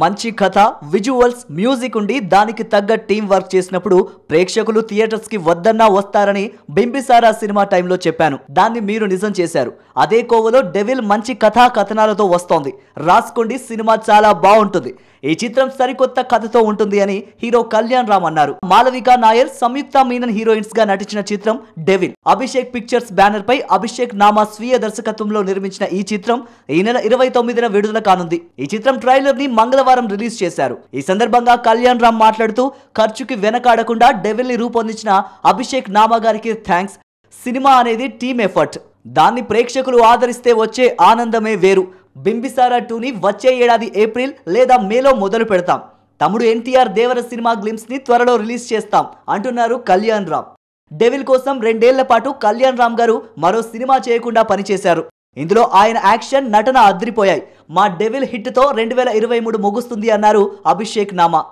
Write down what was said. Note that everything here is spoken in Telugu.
మంచి కథ విజువల్స్ మ్యూజిక్ ఉండి దానికి తగ్గ టీం వర్క్ చేసినప్పుడు ప్రేక్షకులు థియేటర్స్కి వద్దన్నా వస్తారని బింబిసారా సినిమా టైంలో చెప్పాను దాన్ని మీరు నిజం చేశారు అదే కోవలో డెవిల్ మంచి కథా కథనాలతో వస్తోంది రాసుకోండి సినిమా చాలా బాగుంటుంది ఈ చిత్రం సరికొత్త కథతో ఉంటుంది అని హీరో కళ్యాణ్ రామ్ అన్నారు మాలవిక నాయర్ సంయుక్త మీనన్ హీరోయిన్స్ గా నటించిన చిత్రం డెవిల్ అభిషేక్ పిక్చర్స్ బ్యానర్ పై అభిషేక్ నామా స్వీయ దర్శకత్వంలో నిర్మించిన ఈ చిత్రం ఈ నెల ఇరవై తొమ్మిదిన విడుదల కానుంది ఈ చిత్రం ట్రైలర్ ని మంగళవారం రిలీజ్ చేశారు ఈ సందర్భంగా కళ్యాణ్ రామ్ మాట్లాడుతూ ఖర్చుకి వెనకాడకుండా డెవిల్ ని రూపొందించిన అభిషేక్ నామా గారికి థ్యాంక్స్ సినిమా అనేది టీమ్ ఎఫర్ట్ దాన్ని ప్రేక్షకులు ఆదరిస్తే వచ్చే ఆనందమే వేరు బింబిసారా టూని వచ్చే ఏడాది ఏప్రిల్ లేదా మేలో మొదలు పెడతాం తమ్ముడు ఎన్టీఆర్ దేవర సినిమా గ్లిమ్స్ని త్వరలో రిలీజ్ చేస్తాం అంటున్నారు కళ్యాణ్ రామ్ డెవిల్ కోసం రెండేళ్ల పాటు కళ్యాణ్ రామ్ గారు మరో సినిమా చేయకుండా పనిచేశారు ఇందులో ఆయన యాక్షన్ నటన అద్రిపోయాయి మా డెవిల్ హిట్తో రెండు వేల ఇరవై మూడు ముగుస్తుంది అన్నారు అభిషేక్ నామా